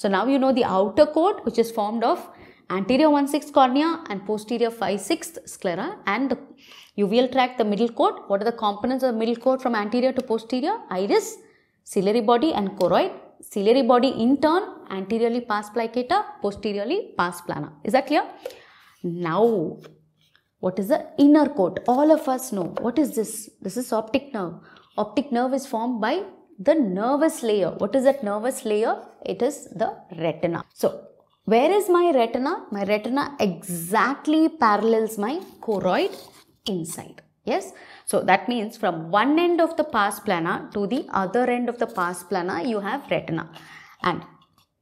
So now you know the outer coat which is formed of anterior 1 6 cornea and posterior 5 6 sclera and the uveal tract the middle coat. What are the components of the middle coat from anterior to posterior? Iris, ciliary body and choroid. Ciliary body in turn anteriorly pars plicata, posteriorly pars plana. Is that clear? Now what is the inner coat? All of us know. What is this? This is optic nerve. Optic nerve is formed by the nervous layer. What is that nervous layer? It is the retina. So, where is my retina? My retina exactly parallels my choroid inside. Yes. So that means from one end of the pars plana to the other end of the pars plana, you have retina. And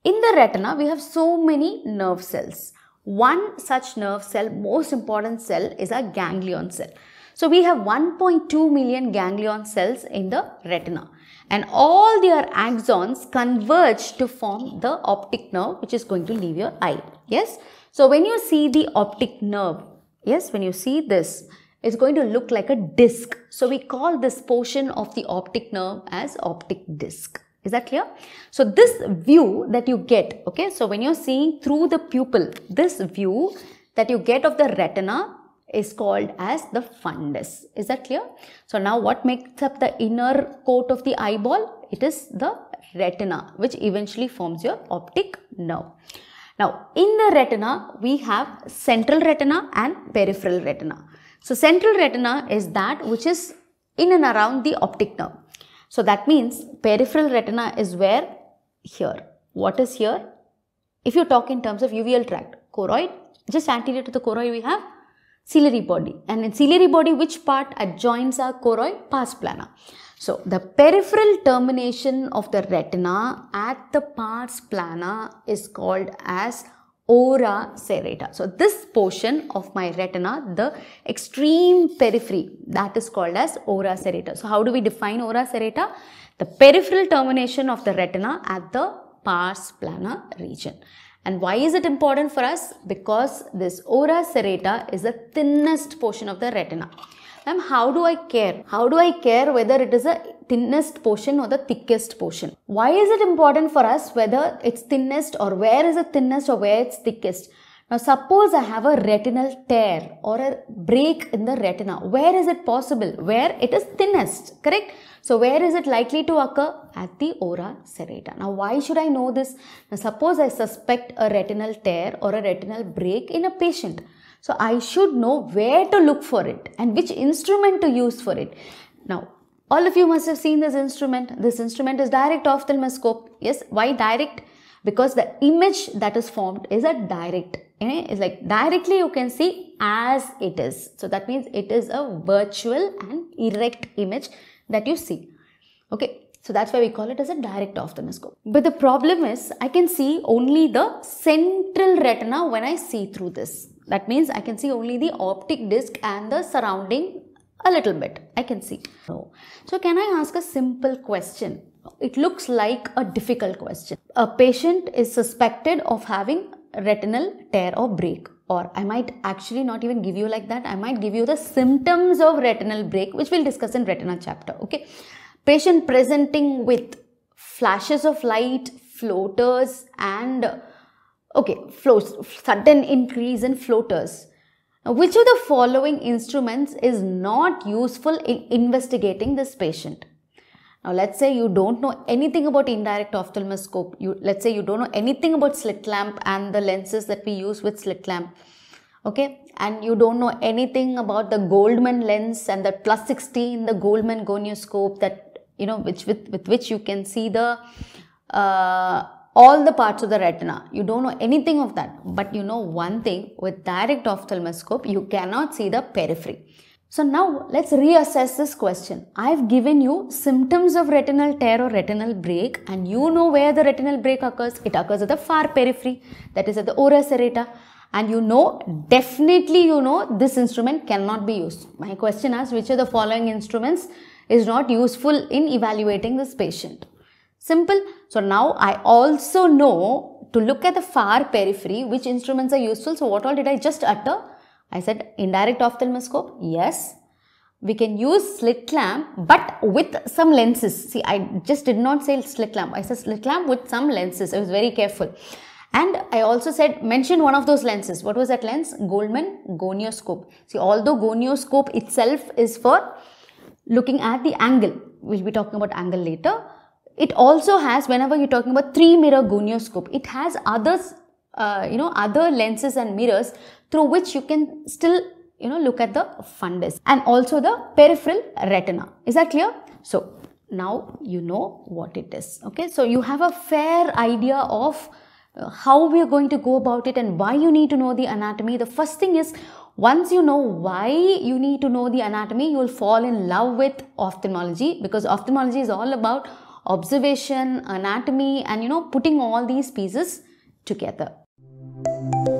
in the retina, we have so many nerve cells. One such nerve cell, most important cell is a ganglion cell. So we have 1.2 million ganglion cells in the retina and all their axons converge to form the optic nerve which is going to leave your eye. Yes. So when you see the optic nerve, yes, when you see this, it's going to look like a disc. So we call this portion of the optic nerve as optic disc. Is that clear? So this view that you get, okay, so when you're seeing through the pupil, this view that you get of the retina is called as the fundus. Is that clear? So now what makes up the inner coat of the eyeball? It is the retina which eventually forms your optic nerve. Now in the retina we have central retina and peripheral retina. So central retina is that which is in and around the optic nerve. So that means peripheral retina is where? Here. What is here? If you talk in terms of uveal tract, choroid, just anterior to the choroid we have ciliary body and in ciliary body which part adjoins our choroid pars plana. So the peripheral termination of the retina at the pars plana is called as ora serrata. So this portion of my retina, the extreme periphery, that is called as ora serrata. So how do we define ora serrata? The peripheral termination of the retina at the pars plana region. And why is it important for us? Because this ora serrata is the thinnest portion of the retina. Ma'am, how do I care? How do I care whether it is a thinnest portion or the thickest portion? Why is it important for us whether it's thinnest or where is the thinnest or where it's thickest? Now suppose I have a retinal tear or a break in the retina. Where is it possible? Where it is thinnest, correct? So where is it likely to occur? At the ora serrata. Now why should I know this? Now suppose I suspect a retinal tear or a retinal break in a patient. So I should know where to look for it and which instrument to use for it. Now all of you must have seen this instrument. This instrument is direct ophthalmoscope. Yes, why direct? because the image that is formed is a direct eh? it's like directly you can see as it is so that means it is a virtual and erect image that you see okay so that's why we call it as a direct ophthalmoscope but the problem is i can see only the central retina when i see through this that means i can see only the optic disc and the surrounding a little bit i can see so can i ask a simple question it looks like a difficult question. A patient is suspected of having retinal tear or break or I might actually not even give you like that. I might give you the symptoms of retinal break, which we'll discuss in retina chapter. Okay. Patient presenting with flashes of light, floaters and okay, flows, sudden increase in floaters. Now, which of the following instruments is not useful in investigating this patient? Now, let's say you don't know anything about indirect ophthalmoscope. You, let's say you don't know anything about slit lamp and the lenses that we use with slit lamp. Okay, and you don't know anything about the Goldman lens and the plus 60 in the Goldman gonioscope that you know which with, with which you can see the uh, all the parts of the retina. You don't know anything of that, but you know one thing with direct ophthalmoscope, you cannot see the periphery. So now let's reassess this question. I've given you symptoms of retinal tear or retinal break and you know where the retinal break occurs. It occurs at the far periphery, that is at the ora serrata. And you know, definitely you know this instrument cannot be used. My question is, which of the following instruments is not useful in evaluating this patient. Simple. So now I also know to look at the far periphery which instruments are useful. So what all did I just utter? I said indirect ophthalmoscope, yes. We can use slit lamp but with some lenses. See, I just did not say slit lamp. I said slit lamp with some lenses. I was very careful. And I also said, mention one of those lenses. What was that lens? Goldman gonioscope. See, although gonioscope itself is for looking at the angle. We'll be talking about angle later. It also has, whenever you're talking about three mirror gonioscope, it has others uh, you know other lenses and mirrors through which you can still you know look at the fundus and also the peripheral retina is that clear so now you know what it is okay so you have a fair idea of uh, how we are going to go about it and why you need to know the anatomy the first thing is once you know why you need to know the anatomy you will fall in love with ophthalmology because ophthalmology is all about observation anatomy and you know putting all these pieces together Thank you.